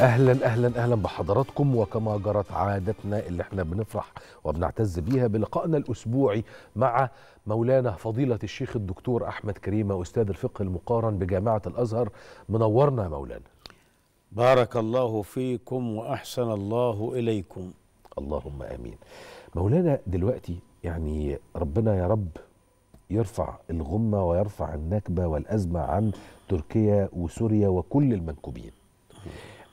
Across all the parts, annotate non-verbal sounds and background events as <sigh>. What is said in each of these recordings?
اهلا اهلا اهلا بحضراتكم وكما جرت عادتنا اللي احنا بنفرح وبنعتز بيها بلقائنا الاسبوعي مع مولانا فضيلة الشيخ الدكتور احمد كريم استاذ الفقه المقارن بجامعة الازهر منورنا يا مولانا. بارك الله فيكم واحسن الله اليكم. اللهم امين. مولانا دلوقتي يعني ربنا يا رب يرفع الغمه ويرفع النكبه والازمه عن تركيا وسوريا وكل المنكوبين.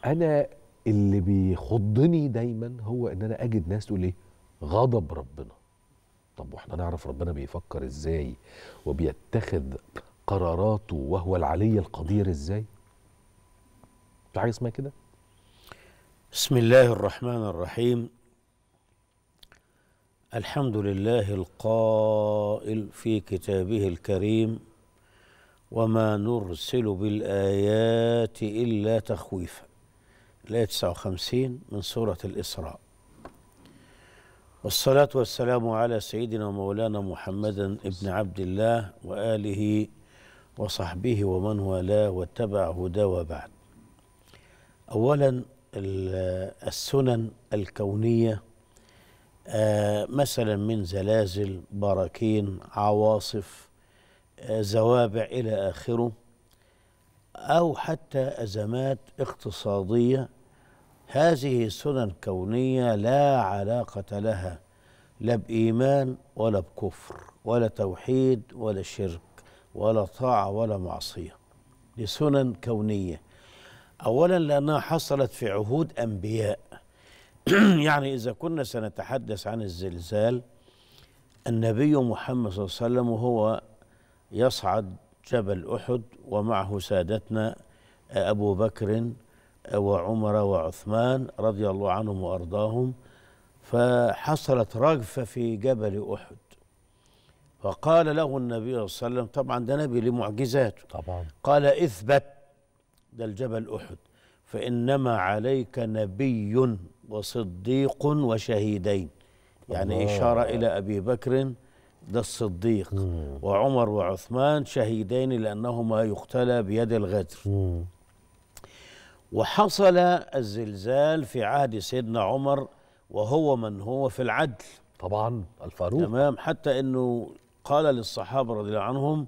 انا اللي بيخضني دايما هو ان انا اجد ناس تقول ايه غضب ربنا طب واحنا نعرف ربنا بيفكر ازاي وبيتخذ قراراته وهو العلي القدير ازاي في حاجه اسمها كده بسم الله الرحمن الرحيم الحمد لله القائل في كتابه الكريم وما نرسل بالايات الا تخويفا الآية 59 من سورة الإسراء والصلاة والسلام على سيدنا مولانا محمدا ابن عبد الله وآله وصحبه ومن والاه واتبع هداه وبعد أولا السنن الكونية آه، مثلا من زلازل براكين عواصف آه، زوابع إلى آخره أو حتى أزمات اقتصادية هذه سنن كونية لا علاقة لها لا بإيمان ولا بكفر ولا توحيد ولا شرك ولا طاعة ولا معصية دي سنن كونية أولا لأنها حصلت في عهود أنبياء <clears throat> يعني إذا كنا سنتحدث عن الزلزال النبي محمد صلى الله عليه وسلم وهو يصعد جبل أحد ومعه سادتنا أبو بكر وعمر وعثمان رضي الله عنهم وارضاهم فحصلت رجفه في جبل احد فقال له النبي صلى الله عليه وسلم طبعا ده نبي لمعجزاته طبعا قال اثبت ده الجبل احد فانما عليك نبي وصديق وشهيدين يعني الله. اشاره الى ابي بكر ده الصديق مم. وعمر وعثمان شهيدين لانهما يقتلى بيد الغدر مم. وحصل الزلزال في عهد سيدنا عمر وهو من هو في العدل طبعا الفاروق تمام حتى انه قال للصحابه رضي الله عنهم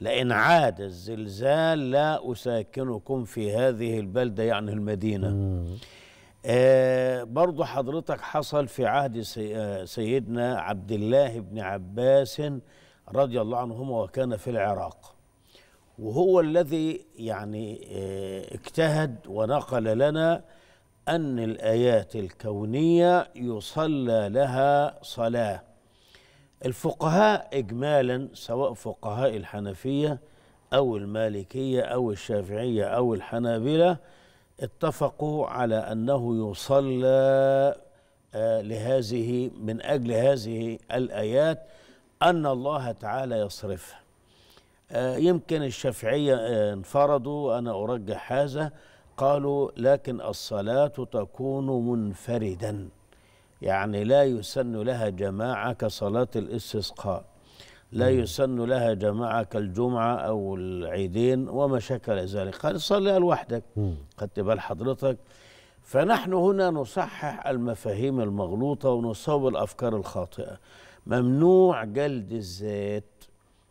لئن عاد الزلزال لا اساكنكم في هذه البلده يعني المدينه آه برضو حضرتك حصل في عهد سي آه سيدنا عبد الله بن عباس رضي الله عنهما وكان في العراق وهو الذي يعني آه، اجتهد ونقل لنا أن الآيات الكونية يصلى لها صلاة الفقهاء إجمالا سواء فقهاء الحنفية أو المالكية أو الشافعية أو الحنابلة اتفقوا على أنه يصلى آه، لهذه من أجل هذه الآيات أن الله تعالى يصرفها آه، يمكن الشافعية آه، انفرضوا أنا أرجح هذا قالوا لكن الصلاة تكون منفردا يعني لا يسن لها جماعة كصلاة الاستسقاء لا يسن لها جماعة كالجمعة أو العيدين وما شكل ذلك قال صليها لوحدك قد تبال حضرتك فنحن هنا نصحح المفاهيم المغلوطة ونصوب الأفكار الخاطئة ممنوع جلد الذات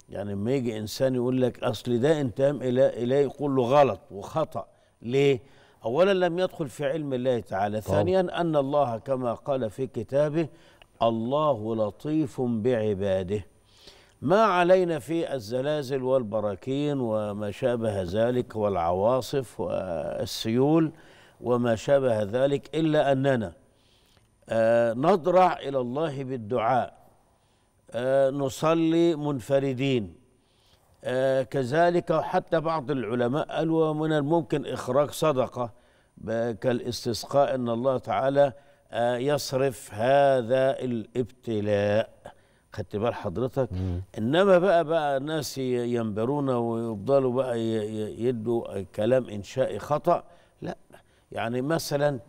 يعني لما يجي انسان يقول لك اصل ده انتهى الى اليه يقول له غلط وخطا ليه؟ اولا لم يدخل في علم الله تعالى، طبعا. ثانيا ان الله كما قال في كتابه الله لطيف بعباده. ما علينا في الزلازل والبراكين وما شابه ذلك والعواصف والسيول وما شابه ذلك الا اننا آه، نضرع الى الله بالدعاء آه، نصلي منفردين آه، كذلك حتى بعض العلماء قالوا من الممكن إخراج صدقة كالاستسقاء أن الله تعالى آه، يصرف هذا الابتلاء خدت بال حضرتك مم. انما بقى بقى ناس ينبرون ويفضلوا بقى يدوا كلام انشائي خطا لا يعني مثلا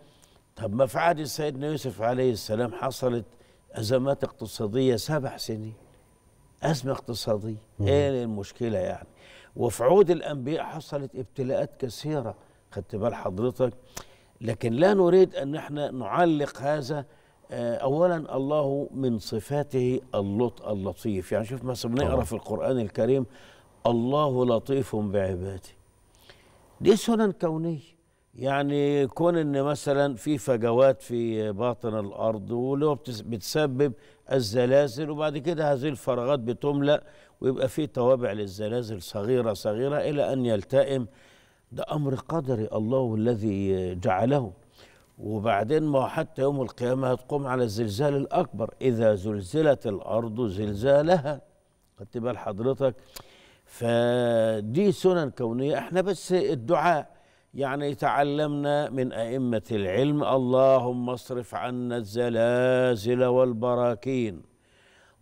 طب ما في عهد سيدنا يوسف عليه السلام حصلت أزمات اقتصادية سبع سنين أزمة اقتصادية إيه المشكلة يعني وفي عود الأنبياء حصلت ابتلاءات كثيرة خدت بال حضرتك لكن لا نريد أن احنا نعلق هذا آه، أولا الله من صفاته اللط اللطيف يعني شوف مثلا بنقرأ في القرآن الكريم الله لطيف بعباده دي سنن كونية يعني كون ان مثلا في فجوات في باطن الارض ولو بتسبب الزلازل وبعد كده هذه الفراغات بتملا ويبقى في توابع للزلازل صغيره صغيره الى ان يلتئم ده امر قدري الله الذي جعله وبعدين ما حتى يوم القيامه هتقوم على الزلزال الاكبر اذا زلزلت الارض زلزالها خدت بال حضرتك فدي سنن كونيه احنا بس الدعاء يعني تعلمنا من أئمة العلم اللهم اصرف عنا الزلازل والبراكين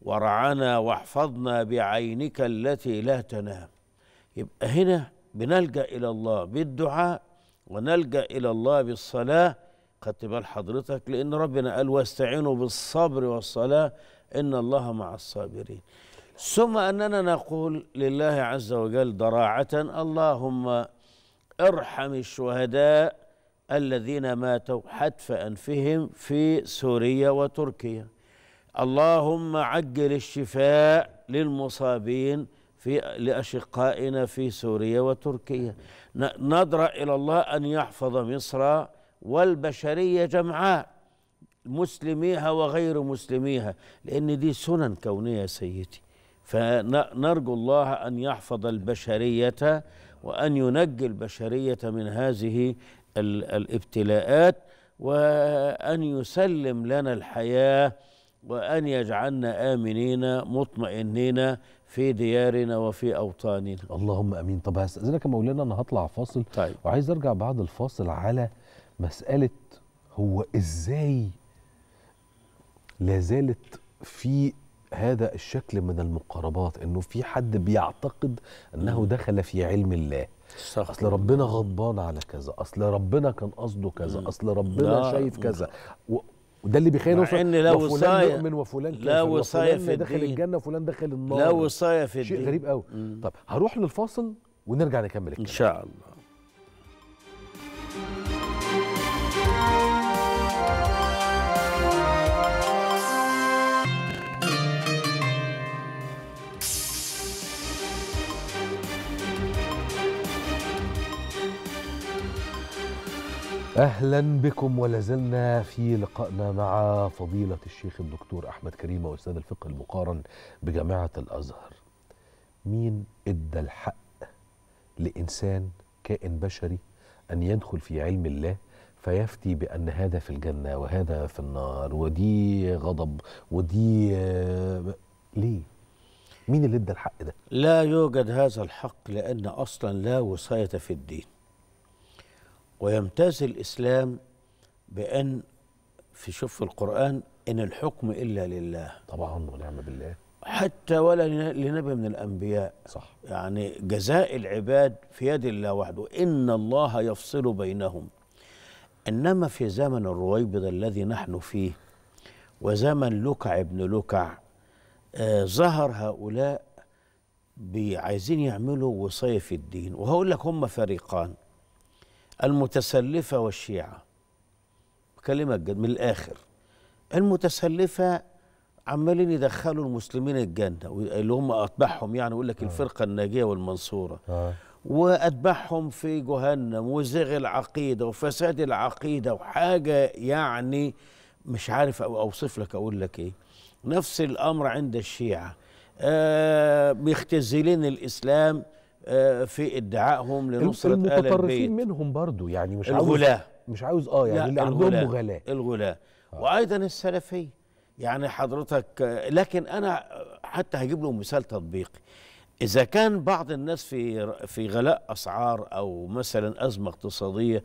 وارعنا واحفظنا بعينك التي لا تنام يبقى هنا بنلجأ إلى الله بالدعاء ونلجأ إلى الله بالصلاة خدت بال حضرتك لأن ربنا قال واستعينوا بالصبر والصلاة إن الله مع الصابرين ثم أننا نقول لله عز وجل ضراعة اللهم ارحم الشهداء الذين ماتوا حتف انفهم في سوريا وتركيا اللهم عجل الشفاء للمصابين في لاشقائنا في سوريا وتركيا ندرا الى الله ان يحفظ مصر والبشريه جمعاء مسلميها وغير مسلميها لان دي سنن كونيه سيدي فنرجو الله ان يحفظ البشريه وأن ينجي البشرية من هذه الابتلاءات وأن يسلم لنا الحياة وأن يجعلنا آمنين مطمئنين في ديارنا وفي أوطاننا اللهم أمين طب هستأذنك مولانا أنا هطلع فاصل طيب. وعايز أرجع بعد الفاصل على مسألة هو إزاي لا زالت في هذا الشكل من المقاربات انه في حد بيعتقد انه دخل في علم الله صح. اصل ربنا غضبان على كذا اصل ربنا كان قصده كذا اصل ربنا شايف كذا و... وده اللي بيخلينا نوصل ان لا وصايه وفلان لا وصايه في داخل الجنه وفلان داخل النار لا وصايه في الدين شيء غريب قوي طب هروح للفاصل ونرجع نكمل الكلام ان شاء الله اهلا بكم ولا زلنا في لقائنا مع فضيله الشيخ الدكتور احمد كريم استاذ الفقه المقارن بجامعه الازهر. مين ادى الحق لانسان كائن بشري ان يدخل في علم الله فيفتي بان هذا في الجنه وهذا في النار ودي غضب ودي ليه؟ مين اللي ادى الحق ده؟ لا يوجد هذا الحق لان اصلا لا وصايه في الدين. ويمتاز الإسلام بأن في شوف القرآن إن الحكم إلا لله طبعا ونعم بالله حتى ولا لنبي من الأنبياء صح يعني جزاء العباد في يد الله وحده إن الله يفصل بينهم إنما في زمن الرويبض الذي نحن فيه وزمن لكع ابن لكع آه ظهر هؤلاء عايزين يعملوا وصاية في الدين وهقول لك هم فريقان المتسلفة والشيعة بكلمك من الآخر المتسلفة عمالين يدخلوا المسلمين الجنة اللي هم أتباعهم يعني يقول لك آه. الفرقة الناجية والمنصورة آه. وأتباعهم في جهنم وزغ العقيدة وفساد العقيدة وحاجة يعني مش عارف أو أوصف لك أقول لك إيه نفس الأمر عند الشيعة آه مختزلين الإسلام آه، في ادعائهم لنصرة آل البيت منهم برضو يعني مش الغلاة عاوز مش عاوز اه يعني اللي عندهم مغالاة الغلاة آه. وايضا السلفية يعني حضرتك لكن انا حتى هجيب له مثال تطبيقي اذا كان بعض الناس في في غلاء اسعار او مثلا ازمه اقتصاديه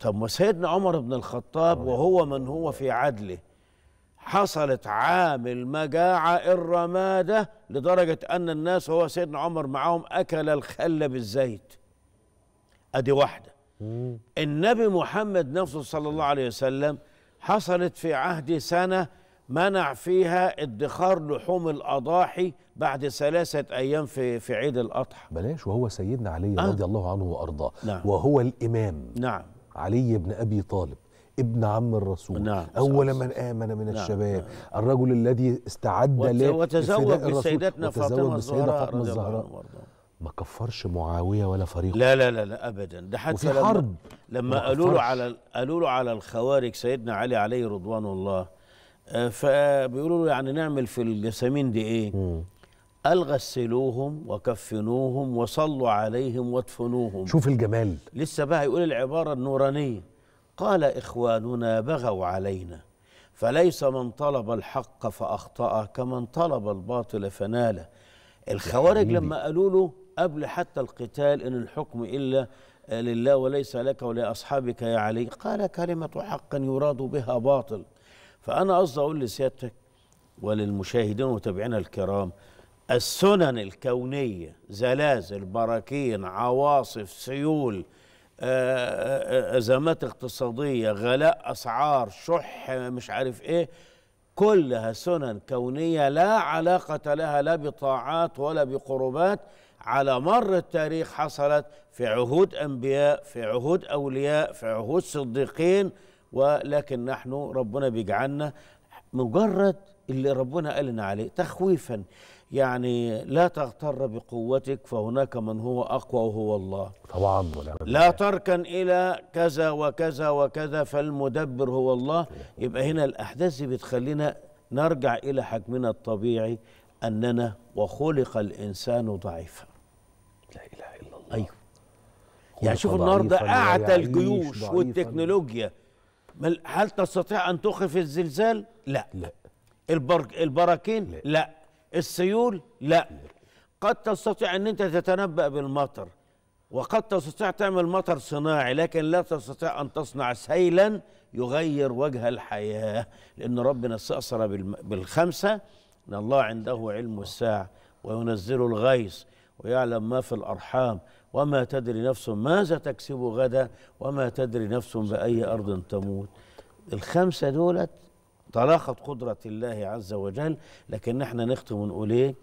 طب ما سيدنا عمر بن الخطاب وهو من هو في عدله حصلت عام المجاعة الرمادة لدرجة أن الناس هو سيدنا عمر معاهم أكل الخل بالزيت أدي واحدة مم. النبي محمد نفسه صلى الله عليه وسلم حصلت في عهد سنة منع فيها ادخار لحوم الأضاحي بعد ثلاثة أيام في في عيد الأضحى بلاش وهو سيدنا علي آه. رضي الله عنه وأرضاه نعم. وهو الإمام نعم علي بن أبي طالب ابن عم الرسول نعم أول من آمن من نعم الشباب نعم الرجل الذي استعد له وتزوج بسيدتنا فاطمة الزهراء فاطمة الزهراء. ما كفرش معاويه ولا فريقه لا لا لا, لا ابدا ده حتى وفي لما حرب لما قالوا له على قالوا له على الخوارج سيدنا علي عليه رضوان الله آه، فبيقولوا له يعني نعمل في الجسامين دي ايه؟ م. قال غسلوهم وكفنوهم وصلوا عليهم وادفنوهم شوف الجمال لسه بقى يقول العباره النورانيه قال اخواننا بغوا علينا فليس من طلب الحق فاخطا كمن طلب الباطل فنال الخوارج لما قالوا له قبل حتى القتال ان الحكم الا لله وليس لك ولاصحابك يا علي قال كلمه حق يراد بها باطل فانا قصدي اقول لسيادتك وللمشاهدين ومتابعينا الكرام السنن الكونيه زلازل براكين عواصف سيول آه، آه، آه، ازمات اقتصاديه غلاء اسعار شح مش عارف ايه كلها سنن كونيه لا علاقه لها لا بطاعات ولا بقربات على مر التاريخ حصلت في عهود انبياء في عهود اولياء في عهود صديقين ولكن نحن ربنا بيجعلنا مجرد اللي ربنا قال لنا عليه تخويفا يعني لا تغتر بقوتك فهناك من هو أقوى وهو الله طبعا لا تركن إلى كذا وكذا وكذا فالمدبر هو الله يبقى هنا الأحداث دي بتخلينا نرجع إلى حجمنا الطبيعي أننا وخلق الإنسان ضعيفا لا إله إلا الله أيوه يعني شوف النهارده أعتى الجيوش والتكنولوجيا هل تستطيع أن تخف الزلزال؟ لا, لا. البرك البراكين لا. لا السيول لا. لا قد تستطيع ان انت تتنبأ بالمطر وقد تستطيع تعمل مطر صناعي لكن لا تستطيع ان تصنع سيلا يغير وجه الحياه لان ربنا استأثر بالخمسه ان الله عنده علم الساعه وينزل الغيث ويعلم ما في الارحام وما تدري نفس ماذا تكسب غدا وما تدري نفس باي ارض تموت الخمسه دولت تلاقت قدرة الله عز وجل لكن احنا نختم ونقول ايه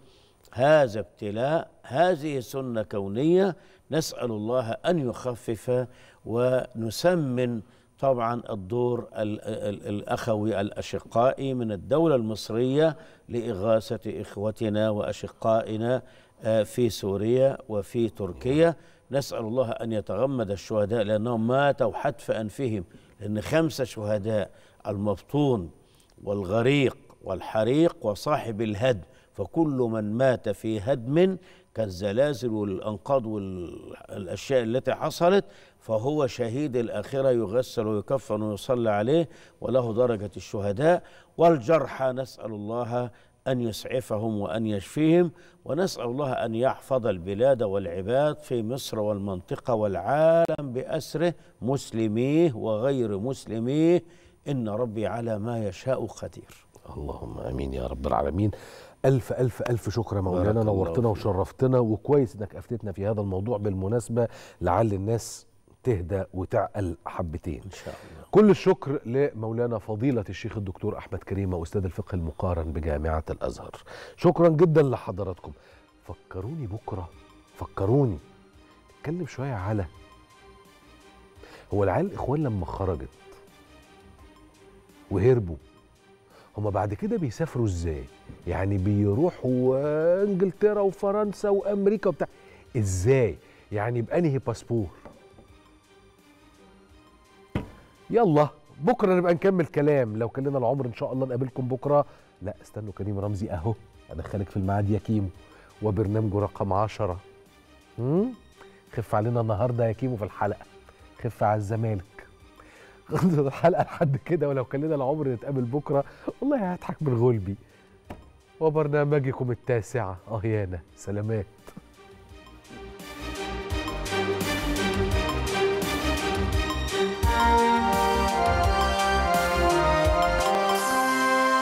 هذا ابتلاء هذه سنة كونية نسأل الله أن يخفف ونسمن طبعا الدور الأخوي الأشقائي من الدولة المصرية لإغاثة إخوتنا وأشقائنا آه، في سوريا وفي تركيا نسأل الله أن يتغمد الشهداء لأنهم ماتوا حتف أنفهم لأن خمسة شهداء المبطون والغريق والحريق وصاحب الهدم فكل من مات في هدم كالزلازل والانقاض والاشياء التي حصلت فهو شهيد الاخره يغسل ويكفن ويصلى عليه وله درجه الشهداء والجرحى نسال الله ان يسعفهم وان يشفيهم ونسال الله ان يحفظ البلاد والعباد في مصر والمنطقه والعالم باسره مسلميه وغير مسلميه إن ربي على ما يشاء قدير اللهم امين يا رب العالمين ألف ألف ألف شكر مولانا نورتنا وشرفتنا وكويس إنك أفتتنا في هذا الموضوع بالمناسبة لعل الناس تهدى وتعقل حبتين إن شاء الله كل الشكر لمولانا فضيلة الشيخ الدكتور أحمد كريمة أستاذ الفقه المقارن بجامعة الأزهر شكرا جدا لحضراتكم فكروني بكرة فكروني نتكلم شوية على هو العيال الإخوان لما خرجت وهربوا هما بعد كده بيسافروا ازاي يعني بيروحوا انجلترا وفرنسا وامريكا وبتاع ازاي يعني بانهي باسبور يلا بكره نبقى نكمل كلام لو كان لنا العمر ان شاء الله نقابلكم بكره لا استنوا كريم رمزي اهو ادخلك في الميعاد يا كيمو وبرنامجه رقم 10 خف علينا النهارده يا كيمو في الحلقه خف على الزمالك خلصت الحلقه لحد كده ولو كان لنا العمر نتقابل بكره والله هضحك من غلبي وبرنامجكم التاسعه اهيانا سلامات